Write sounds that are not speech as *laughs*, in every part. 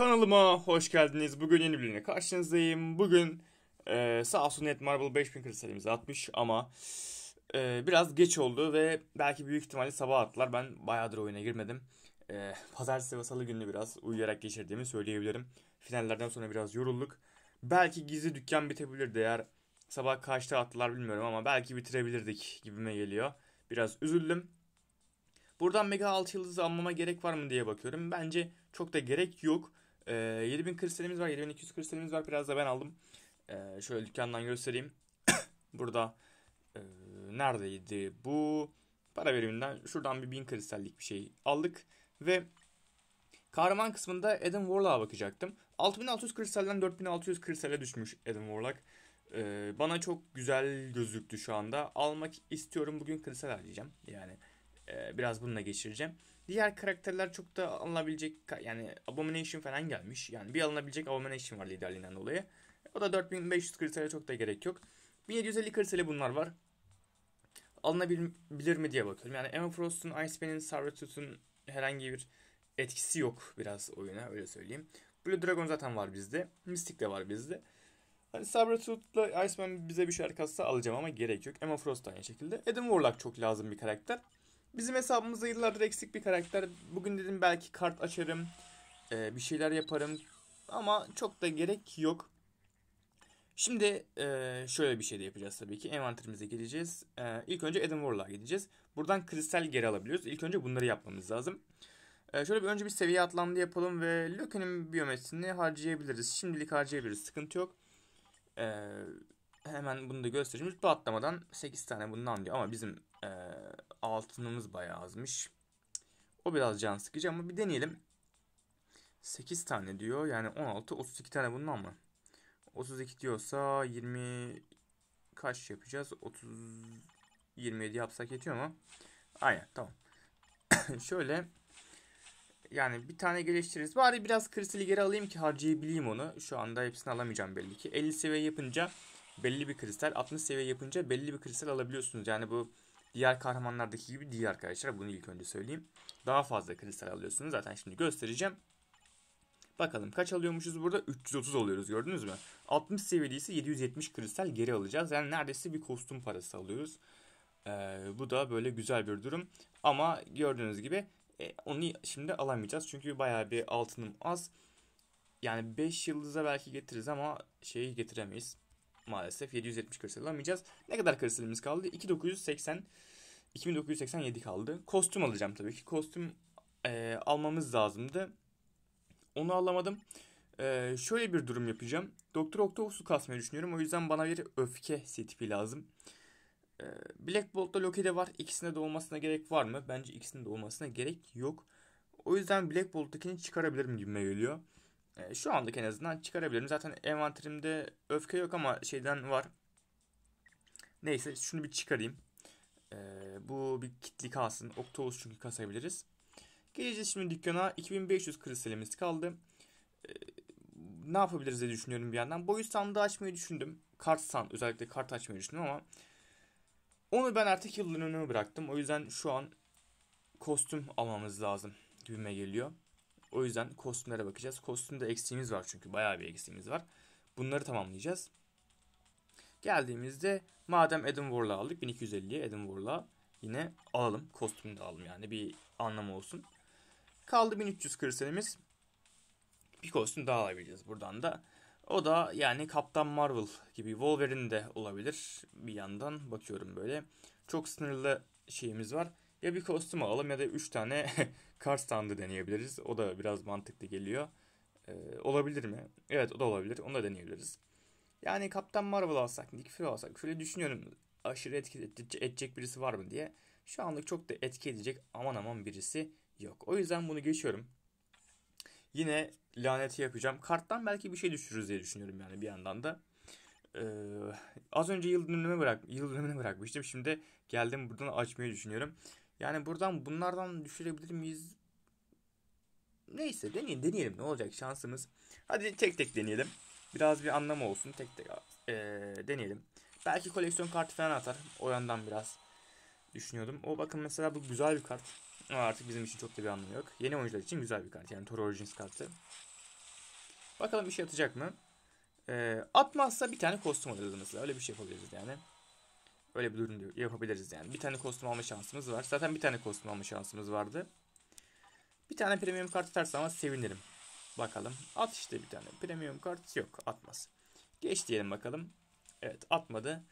Kanalıma hoş geldiniz. Bugün yeni birine karşınızdayım. Bugün e, sağ olsun Netmarble 5000 kriterimizi atmış ama e, biraz geç oldu ve belki büyük ihtimalle sabah attılar. Ben bayağıdır oyuna girmedim. E, pazartesi ve salı günü biraz uyuyarak geçirdiğimi söyleyebilirim. Finallerden sonra biraz yorulduk. Belki gizli dükkan bitebilirdi eğer sabah kaçta attılar bilmiyorum ama belki bitirebilirdik gibime geliyor. Biraz üzüldüm. Buradan Mega 6 yıldızı almama gerek var mı diye bakıyorum. Bence çok da gerek yok. E, 7040 serimiz var. 7200 serimiz var. Biraz da ben aldım. E, şöyle dükkandan göstereyim. *coughs* Burada e, neredeydi bu? Para biriminden şuradan bir 1000 kristallik bir şey aldık. Ve kahraman kısmında Adam Warlock'a bakacaktım. 6600 kristalden 4600 kristale düşmüş Adam Warlock. Ee, bana çok güzel gözüktü şu anda. Almak istiyorum. Bugün kristal arayacağım. Yani e, biraz bununla geçireceğim. Diğer karakterler çok da alınabilecek yani Abomination falan gelmiş. Yani bir alınabilecek Abomination var liderliğinden dolayı. O da 4500 kritere çok da gerek yok. 1750 kriteri bunlar var. Alınabilir mi diye bakıyorum. Yani Emma Frost'un, Iceman'in, Sarvatut'un herhangi bir etkisi yok biraz oyuna öyle söyleyeyim. Blue Dragon zaten var bizde. Mystic de var bizde. Hani Sabretooth'la Iceman bize bir şeyler katsa alacağım ama gerek yok. Emma Frost aynı şekilde. Adam Warlock çok lazım bir karakter. Bizim hesabımızda yıllardır eksik bir karakter. Bugün dedim belki kart açarım. E, bir şeyler yaparım. Ama çok da gerek yok. Şimdi e, şöyle bir şey de yapacağız tabii ki. Envanterimize geleceğiz. E, ilk önce Adam Warlock'a gideceğiz. Buradan kristal geri alabiliyoruz. İlk önce bunları yapmamız lazım. şöyle bir önce bir seviye atlandı yapalım ve Loki'nin biyometrisini harcayabiliriz. Şimdilik harcayabiliriz. Sıkıntı yok. hemen bunu da göstereyim. bu atlamadan 8 tane bundan diyor. Ama bizim altınımız bayağı azmış. O biraz can sıkıcı ama bir deneyelim. 8 tane diyor. Yani 16, 32 tane bundan mı? 32 diyorsa 20 kaç yapacağız? 30 27 yapsak yetiyor mu? Aynen tamam. *coughs* Şöyle yani bir tane geliştiririz. Bari biraz kristali geri alayım ki harcayabileyim onu. Şu anda hepsini alamayacağım belli ki. 50 seviye yapınca belli bir kristal, 60 seviye yapınca belli bir kristal alabiliyorsunuz. Yani bu Diğer kahramanlardaki gibi değil arkadaşlar. Bunu ilk önce söyleyeyim. Daha fazla kristal alıyorsunuz. Zaten şimdi göstereceğim. Bakalım kaç alıyormuşuz burada? 330 alıyoruz gördünüz mü? 60 seviyede 770 kristal geri alacağız. Yani neredeyse bir kostüm parası alıyoruz. Ee, bu da böyle güzel bir durum. Ama gördüğünüz gibi e, onu şimdi alamayacağız. Çünkü bayağı bir altınım az. Yani 5 yıldıza belki getiririz ama şeyi getiremeyiz maalesef 770 kristal alamayacağız. Ne kadar kristalimiz kaldı? 2980 2987 kaldı. Kostüm alacağım tabii ki. Kostüm e, almamız lazımdı. Onu alamadım. E, şöyle bir durum yapacağım. Doktor Octopus'u kasmayı düşünüyorum. O yüzden bana bir öfke setipi lazım. E, Black Bolt'ta de var. İkisinde de olmasına gerek var mı? Bence ikisinde de olmasına gerek yok. O yüzden Black Bolt'takini çıkarabilirim gibime geliyor. E, şu anlık en azından çıkarabilirim. Zaten envanterimde öfke yok ama şeyden var. Neyse şunu bir çıkarayım. E, bu bir kitli kalsın. Octolus çünkü kasabiliriz. Geleceğiz şimdi dükkana. 2500 kristalimiz kaldı. E, ne yapabiliriz diye düşünüyorum bir yandan. Boyut sandığı açmayı düşündüm. Kart sand, özellikle kart açmayı düşündüm ama onu ben artık yılın önüme bıraktım. O yüzden şu an kostüm almamız lazım gibime geliyor. O yüzden kostümlere bakacağız. Kostümde eksiğimiz var çünkü bayağı bir eksiğimiz var. Bunları tamamlayacağız. Geldiğimizde madem Adam Warlock aldık 1250'ye Adam Warlock'ı yine alalım. Kostümü de alalım yani bir anlamı olsun. Kaldı 1300 kristalimiz. Bir kostüm daha alabileceğiz buradan da. O da yani Kaptan Marvel gibi Wolverine de olabilir. Bir yandan bakıyorum böyle. Çok sınırlı şeyimiz var. Ya bir kostüm alalım ya da 3 tane *laughs* Kar standı deneyebiliriz. O da biraz mantıklı geliyor. Ee, olabilir mi? Evet o da olabilir. Onu da deneyebiliriz. Yani Kaptan Marvel alsak, Nick Fury alsak şöyle düşünüyorum aşırı etki edecek birisi var mı diye. Şu anlık çok da etki edecek aman aman birisi yok. O yüzden bunu geçiyorum. Yine laneti yapacağım. Karttan belki bir şey düşürürüz diye düşünüyorum yani bir yandan da. Ee, az önce yıl dönümüne, bırak, yıl dönümüne bırakmıştım. Şimdi geldim buradan açmayı düşünüyorum. Yani buradan bunlardan düşürebilir miyiz? Neyse deneyelim, deneyelim ne olacak şansımız. Hadi tek tek deneyelim. Biraz bir anlamı olsun tek tek ee, deneyelim. Belki koleksiyon kartı falan atar. O yandan biraz düşünüyordum. O bakın mesela bu güzel bir kart. Ama artık bizim için çok da bir anlamı yok. Yeni oyuncular için güzel bir kart. Yani Toro Origins kartı. Bakalım işe atacak mı? Ee, atmazsa bir tane kostüm alırız mesela. Öyle bir şey yapabiliriz yani. Öyle bir durum yapabiliriz yani. Bir tane kostüm alma şansımız var. Zaten bir tane kostüm alma şansımız vardı. Bir tane premium kart atarsa ama sevinirim. Bakalım. At işte bir tane. Premium kart yok. Atmaz. Geç diyelim bakalım. Evet atmadı.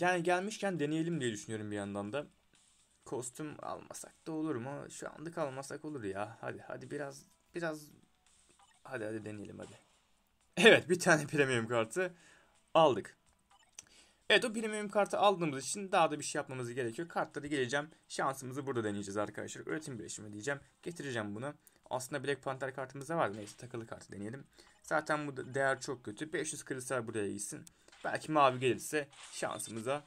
Yani gelmişken deneyelim diye düşünüyorum bir yandan da. Kostüm almasak da olur mu? Şu anlık almasak olur ya. Hadi hadi biraz biraz hadi hadi deneyelim hadi. Evet bir tane premium kartı aldık. Evet o premium kartı aldığımız için daha da bir şey yapmamız gerekiyor. Kartları geleceğim. Şansımızı burada deneyeceğiz arkadaşlar. Üretim birleşimi diyeceğim. Getireceğim bunu. Aslında Black Panther kartımızda vardı. Neyse takılı kartı deneyelim. Zaten bu değer çok kötü. 500 kristal buraya gitsin. Belki mavi gelirse şansımıza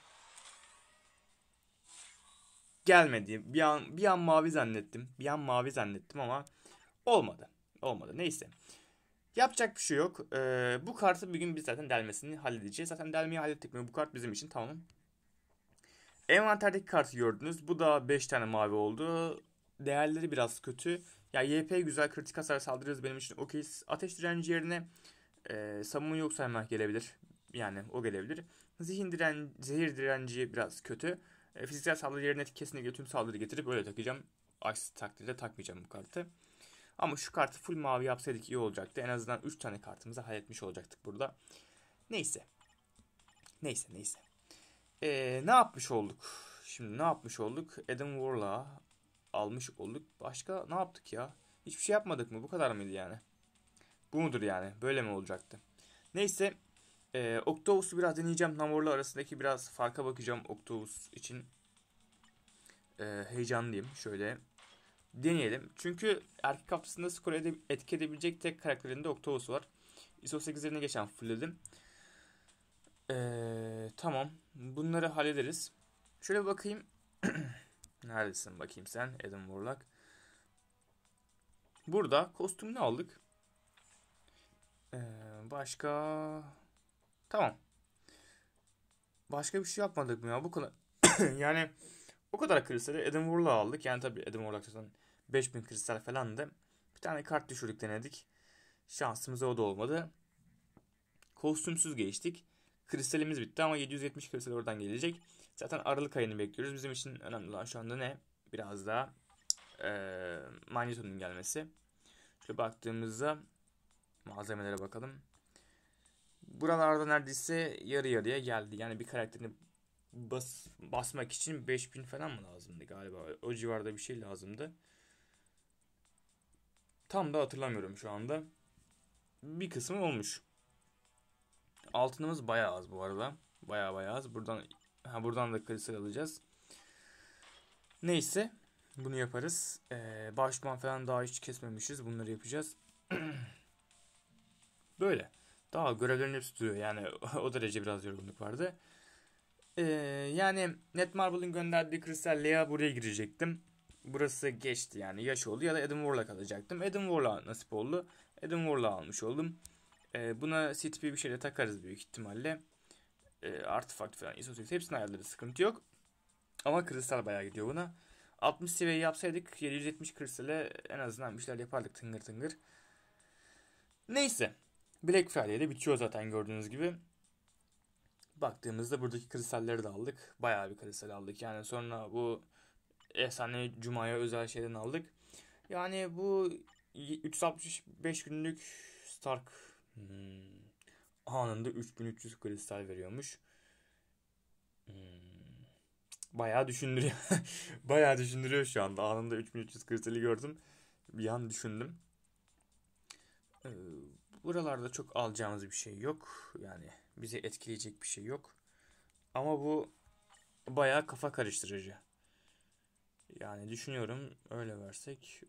gelmedi. Bir an bir an mavi zannettim. Bir an mavi zannettim ama olmadı. Olmadı. Neyse. Yapacak bir şey yok. Ee, bu kartı bir gün biz zaten delmesini halledeceğiz. Zaten delmeyi hallettik mi bu kart bizim için tamam. Envanterdeki kartı gördünüz. Bu da 5 tane mavi oldu. Değerleri biraz kötü. Ya YP güzel kritik hasar saldırırız benim için okey. Ateş direnci yerine e, savunma yok saymak gelebilir. Yani o gelebilir. Zihin diren, zehir direnci biraz kötü. E, fiziksel saldırı yerine kesinlikle tüm saldırı getirip öyle takacağım. Aksi takdirde takmayacağım bu kartı. Ama şu kartı full mavi yapsaydık iyi olacaktı. En azından 3 tane kartımızı halletmiş olacaktık burada. Neyse. Neyse neyse. Ee, ne yapmış olduk? Şimdi ne yapmış olduk? Adam Warlock'a almış olduk. Başka ne yaptık ya? Hiçbir şey yapmadık mı? Bu kadar mıydı yani? Bu mudur yani? Böyle mi olacaktı? Neyse. E, ee, Octavus'u biraz deneyeceğim. Namor'la arasındaki biraz farka bakacağım Octavus için. E, heyecanlıyım. Şöyle deneyelim. Çünkü erkek haftasında skor ede, etki edebilecek tek karakterinde Octavus var. ISO 8'lerine geçen fullledim. Ee, tamam. Bunları hallederiz. Şöyle bakayım. *clears throat* Neredesin bakayım sen Adam Warlock. Burada kostüm ne aldık. Ee, başka... Tamam. Başka bir şey yapmadık mı ya? Bu kadar. *clears throat* yani o kadar kristali Adam Warlock'a aldık. Yani tabii Adam Warlock zaten 5000 kristal falan da bir tane kart düşürdük denedik. Şansımız o da olmadı. Kostümsüz geçtik. Kristalimiz bitti ama 770 kristal oradan gelecek. Zaten Aralık ayını bekliyoruz. Bizim için önemli olan şu anda ne? Biraz daha e, Magneto'nun gelmesi. Şöyle baktığımızda malzemelere bakalım. Buralarda neredeyse yarı yarıya geldi. Yani bir karakterini bas, basmak için 5000 falan mı lazımdı galiba? O civarda bir şey lazımdı. Tam da hatırlamıyorum şu anda. Bir kısmı olmuş. Altınımız bayağı az bu arada. Bayağı bayağı az. Buradan ha, buradan da kristal alacağız. Neyse. Bunu yaparız. Ee, başman falan daha hiç kesmemişiz. Bunları yapacağız. *clears throat* Böyle. Daha görevlerin hepsi duruyor. Yani *laughs* o derece biraz yorgunluk vardı. Ee, yani Netmarble'ın gönderdiği Crystal Lea buraya girecektim. Burası geçti yani yaş oldu ya da Adam Warlock alacaktım. Adam Warlock nasip oldu. Adam Warlock almış oldum. Ee, buna CTP bir şeyle takarız büyük ihtimalle. Ee, artifact falan isosyal hepsini ayarları sıkıntı yok. Ama kristal bayağı gidiyor buna. 60 seviye yapsaydık 770 kristale en azından bir şeyler yapardık tıngır tıngır. Neyse. Black Friday'de bitiyor zaten gördüğünüz gibi baktığımızda buradaki kristalleri de aldık. Bayağı bir kristal aldık. Yani sonra bu efsane Cuma'ya özel şeyden aldık. Yani bu 365 günlük Stark hmm, anında 3300 kristal veriyormuş. Hmm, bayağı düşündürüyor. *laughs* bayağı düşündürüyor şu anda. Anında 3300 kristali gördüm. Bir an düşündüm. Ee, buralarda çok alacağımız bir şey yok. Yani bize etkileyecek bir şey yok. Ama bu bayağı kafa karıştırıcı. Yani düşünüyorum öyle versek.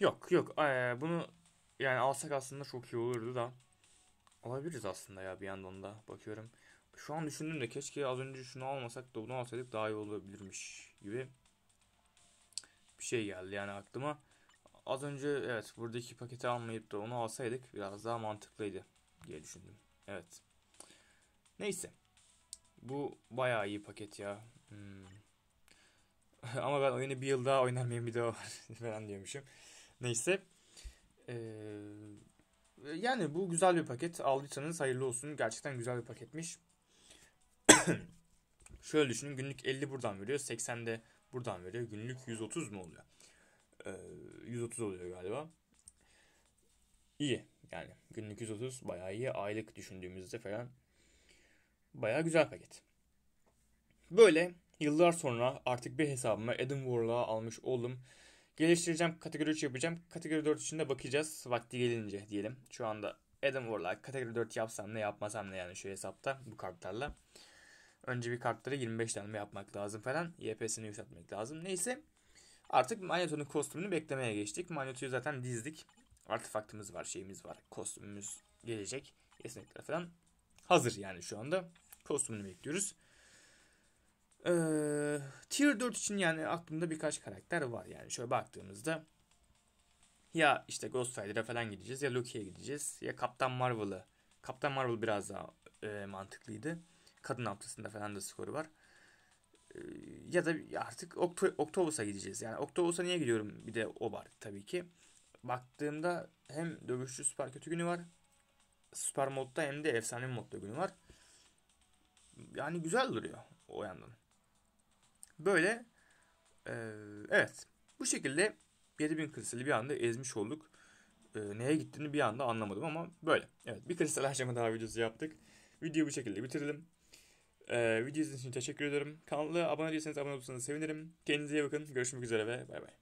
Yok yok ee, bunu yani alsak aslında çok iyi olurdu da alabiliriz aslında ya bir yandan da bakıyorum. Şu an düşündüm de keşke az önce şunu almasak da bunu alsaydık daha iyi olabilirmiş gibi bir şey geldi yani aklıma az önce evet buradaki paketi almayıp da onu alsaydık biraz daha mantıklıydı diye düşündüm. Evet. Neyse. Bu bayağı iyi paket ya. Hmm. *laughs* Ama ben oyunu bir yıl daha oynamayayım bir daha var *laughs* falan diyormuşum. Neyse. Ee, yani bu güzel bir paket. Aldıysanız hayırlı olsun. Gerçekten güzel bir paketmiş. *coughs* Şöyle düşünün günlük 50 buradan veriyor. 80 de buradan veriyor. Günlük 130 mu oluyor? 130 ee, oluyor galiba. İyi yani günlük 130 bayağı iyi. Aylık düşündüğümüzde falan bayağı güzel paket. Böyle yıllar sonra artık bir hesabıma Adam Warlock'a almış oldum. Geliştireceğim kategori 3 yapacağım. Kategori 4 için de bakacağız vakti gelince diyelim. Şu anda Adam Warlock kategori 4 yapsam ne yapmasam ne yani şu hesapta bu kartlarla. Önce bir kartları 25 tane yapmak lazım falan. YP'sini yükseltmek lazım. Neyse. Artık Magneto'nun kostümünü beklemeye geçtik. Magneto'yu zaten dizdik. Artefaktımız var, şeyimiz var. Kostümümüz gelecek. esnekler falan hazır yani şu anda. Kostümünü bekliyoruz. Ee, tier 4 için yani aklımda birkaç karakter var yani. Şöyle baktığımızda ya işte Ghost Rider'a falan gideceğiz ya Loki'ye gideceğiz ya Kaptan Marvel'ı. Kaptan Marvel biraz daha e, mantıklıydı. Kadın haftasında falan da skoru var. E, ya da artık Okt- Octobus'a gideceğiz. Yani Octobus'a niye gidiyorum bir de o var tabii ki. Baktığımda hem dövüşçü süper kötü günü var. Süper modda hem de efsane modda günü var. Yani güzel duruyor o yandan. Böyle ee, evet bu şekilde 7000 kristali bir anda ezmiş olduk. E, neye gittiğini bir anda anlamadım ama böyle. Evet bir kristal harcama daha videosu yaptık. Videoyu bu şekilde bitirelim. Ee, video izlediğiniz için teşekkür ederim. Kanala abone değilseniz abone olursanız sevinirim. Kendinize iyi bakın. Görüşmek üzere ve bay bay.